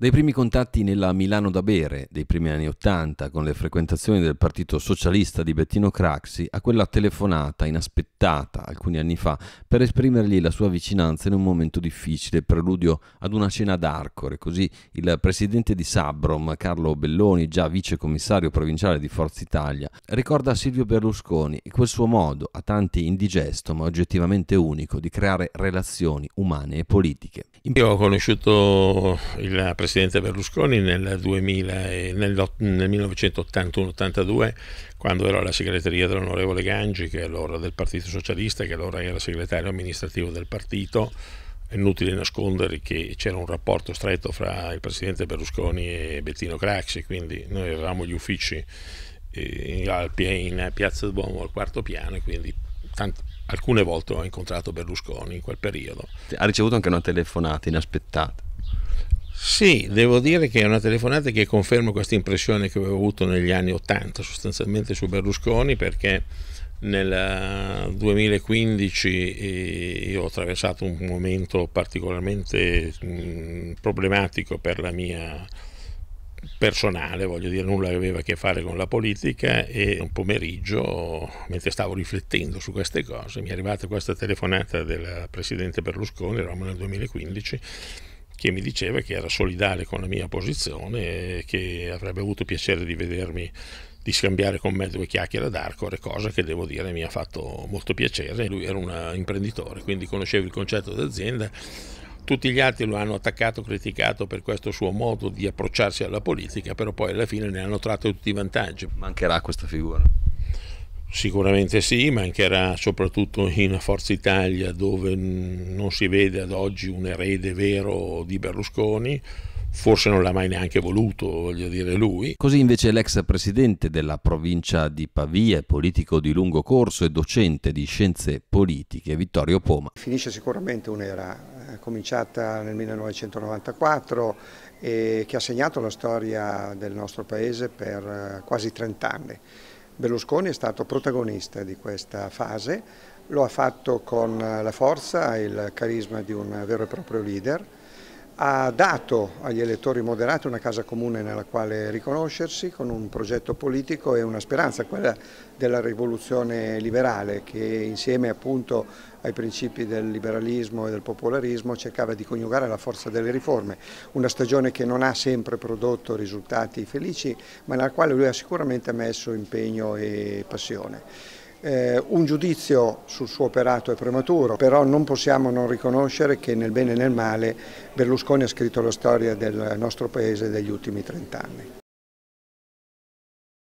Dai primi contatti nella Milano da bere dei primi anni Ottanta con le frequentazioni del Partito Socialista di Bettino Craxi a quella telefonata inaspettata alcuni anni fa per esprimergli la sua vicinanza in un momento difficile, preludio ad una cena d'arcore, così il presidente di Sabrom, Carlo Belloni, già vice commissario provinciale di Forza Italia, ricorda Silvio Berlusconi e quel suo modo, a tanti indigesto ma oggettivamente unico, di creare relazioni umane e politiche. Io ho conosciuto il presidente presidente Berlusconi nel, 2000 e nel, nel 1981-82, quando ero alla segreteria dell'onorevole Gangi, che allora del Partito Socialista, che allora era segretario amministrativo del partito. È inutile nascondere che c'era un rapporto stretto fra il presidente Berlusconi e Bettino Craxi, quindi noi avevamo gli uffici eh, in Piazza Duomo al quarto piano e quindi tante, alcune volte ho incontrato Berlusconi in quel periodo. Ha ricevuto anche una telefonata inaspettata. Sì, devo dire che è una telefonata che conferma questa impressione che avevo avuto negli anni 80 sostanzialmente su Berlusconi perché nel 2015 eh, eh, io ho attraversato un momento particolarmente mm, problematico per la mia personale, voglio dire, nulla aveva a che fare con la politica e un pomeriggio, mentre stavo riflettendo su queste cose, mi è arrivata questa telefonata del presidente Berlusconi, eravamo nel 2015 che mi diceva che era solidale con la mia posizione e che avrebbe avuto piacere di vedermi di scambiare con me due chiacchiere ad Arcore, cosa che devo dire mi ha fatto molto piacere. Lui era un imprenditore, quindi conosceva il concetto d'azienda. Tutti gli altri lo hanno attaccato, criticato per questo suo modo di approcciarsi alla politica, però poi alla fine ne hanno tratto tutti i vantaggi. Mancherà questa figura. Sicuramente sì, mancherà soprattutto in Forza Italia dove non si vede ad oggi un erede vero di Berlusconi, forse non l'ha mai neanche voluto, voglio dire lui. Così invece l'ex presidente della provincia di Pavia, politico di lungo corso e docente di scienze politiche, Vittorio Poma. Finisce sicuramente un'era eh, cominciata nel 1994 e che ha segnato la storia del nostro paese per eh, quasi 30 anni. Berlusconi è stato protagonista di questa fase, lo ha fatto con la forza e il carisma di un vero e proprio leader, ha dato agli elettori moderati una casa comune nella quale riconoscersi con un progetto politico e una speranza, quella della rivoluzione liberale che insieme appunto ai principi del liberalismo e del popolarismo cercava di coniugare la forza delle riforme, una stagione che non ha sempre prodotto risultati felici ma nella quale lui ha sicuramente messo impegno e passione. Eh, un giudizio sul suo operato è prematuro, però non possiamo non riconoscere che nel bene e nel male Berlusconi ha scritto la storia del nostro Paese degli ultimi trent'anni.